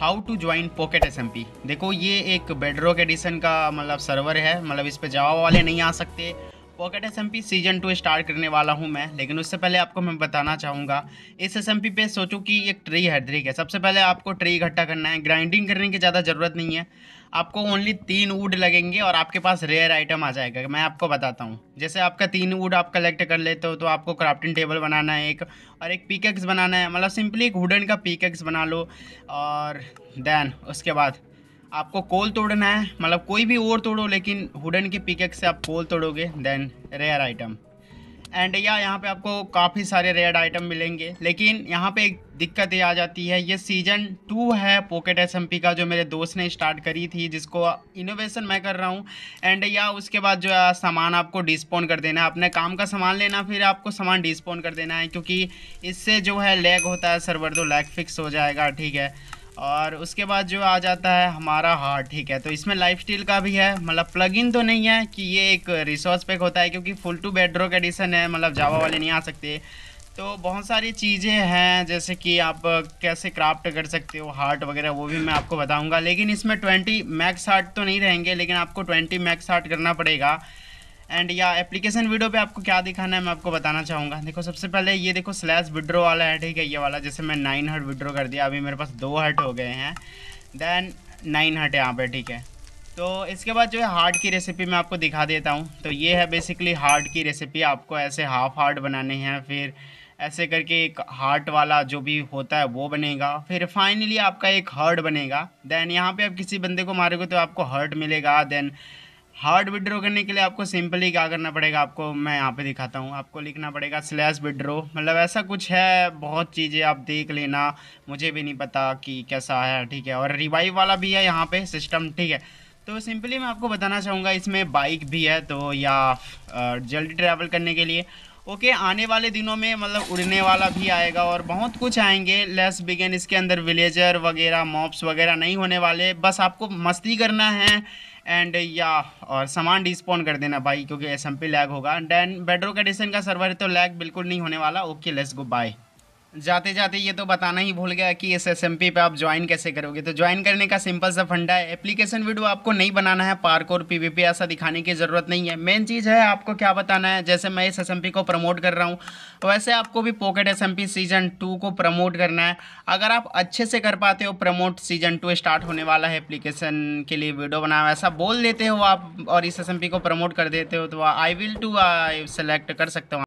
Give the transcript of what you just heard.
how to join pocket S देखो ये एक बेडरॉक एडिशन का मतलब सर्वर है मतलब इस पर जवाब वाले नहीं आ सकते pocket S M P season two start करने वाला हूं मैं लेकिन उससे पहले आपको मैं बताना चाहूँगा इस एस एम पी पे सोचो कि एक ट्री है ठीक है सबसे पहले आपको ट्री इकट्ठा करना है ग्राइंडिंग करने की ज़्यादा ज़रूरत नहीं है आपको ओनली तीन वुड लगेंगे और आपके पास रेयर आइटम आ जाएगा मैं आपको बताता हूँ जैसे आपका तीन वुड आप कलेक्ट कर लेते हो तो आपको क्राफ्टिंग टेबल बनाना है एक और एक पीकेक्स बनाना है मतलब सिंपली एक वुडन का पीकेक्स बना लो और देन उसके बाद आपको कोल तोड़ना है मतलब कोई भी और तोड़ो लेकिन हुडन की पिकेक्स से आप कोल तोड़ोगे देन रेयर आइटम एंड या यहाँ पे आपको काफ़ी सारे रेयर आइटम मिलेंगे लेकिन यहाँ पे एक दिक्कत ये आ जाती है ये सीजन टू है पॉकेट एस का जो मेरे दोस्त ने स्टार्ट करी थी जिसको इनोवेशन मैं कर रहा हूँ एंड या उसके बाद जो है सामान आपको डिस्पोन कर देना है अपने काम का सामान लेना फिर आपको सामान डिस्पोन कर देना है क्योंकि इससे जो है लैग होता है सर्वर तो लैग फिक्स हो जाएगा ठीक है और उसके बाद जो आ जाता है हमारा हार्ट ठीक है तो इसमें लाइफ स्टील का भी है मतलब प्लग इन तो नहीं है कि ये एक रिसोर्स पैक होता है क्योंकि फुल टू बेडरोक एडिशन है मतलब जावा वाले नहीं आ सकते तो बहुत सारी चीज़ें हैं जैसे कि आप कैसे क्राफ्ट कर सकते हो हार्ट वगैरह वो भी मैं आपको बताऊँगा लेकिन इसमें ट्वेंटी मैक्स हार्ट तो नहीं रहेंगे लेकिन आपको ट्वेंटी मैक्स हार्ट करना पड़ेगा एंड या एप्लीकेशन वीडियो पे आपको क्या दिखाना है मैं आपको बताना चाहूँगा देखो सबसे पहले ये देखो स्लैश विड्रो वाला है ठीक है ये वाला जैसे मैं नाइन हट विड्रो कर दिया अभी मेरे पास दो हट हो गए हैं देन नाइन हट यहाँ पे ठीक है तो इसके बाद जो है हार्ट की रेसिपी मैं आपको दिखा देता हूँ तो ये है बेसिकली हार्ट की रेसिपी आपको ऐसे हाफ हार्ट बनाने हैं फिर ऐसे करके एक हार्ट वाला जो भी होता है वो बनेगा फिर फाइनली आपका एक हर्ट बनेगा देन यहाँ पे आप किसी बंदे को मारोगे तो आपको हर्ट मिलेगा देन हार्ड विड्रो करने के लिए आपको सिंपली क्या करना पड़ेगा आपको मैं यहाँ पे दिखाता हूँ आपको लिखना पड़ेगा स्लैश विड्रो मतलब ऐसा कुछ है बहुत चीज़ें आप देख लेना मुझे भी नहीं पता कि कैसा है ठीक है और रिवाइव वाला भी है यहाँ पे सिस्टम ठीक है तो सिंपली मैं आपको बताना चाहूँगा इसमें बाइक भी है तो या जल्दी ट्रैवल करने के लिए ओके आने वाले दिनों में मतलब उड़ने वाला भी आएगा और बहुत कुछ आएंगे लेस बिगेन इसके अंदर विलेजर वगैरह मॉप्स वगैरह नहीं होने वाले बस आपको मस्ती करना है एंड या और सामान डिस्पोन कर देना भाई क्योंकि एस एम पी लैग होगा डैन बेडरो कंडीशन का सर्वर है तो लैग बिल्कुल नहीं होने वाला ओके लेस गो बाय जाते जाते ये तो बताना ही भूल गया कि इस एस पे आप ज्वाइन कैसे करोगे तो ज्वाइन करने का सिंपल सा फंडा है एप्लीकेशन वीडियो आपको नहीं बनाना है पार्क और पी ऐसा दिखाने की ज़रूरत नहीं है मेन चीज़ है आपको क्या बताना है जैसे मैं इस एस को प्रमोट कर रहा हूँ वैसे आपको भी पॉकेट एस सीज़न टू को प्रमोट करना है अगर आप अच्छे से कर पाते हो प्रमोट सीज़न टू स्टार्ट होने वाला है एप्लीकेशन के लिए वीडियो बनाओ ऐसा बोल देते हो आप और इस एस को प्रमोट कर देते हो तो आई विल टू सेलेक्ट कर सकते हो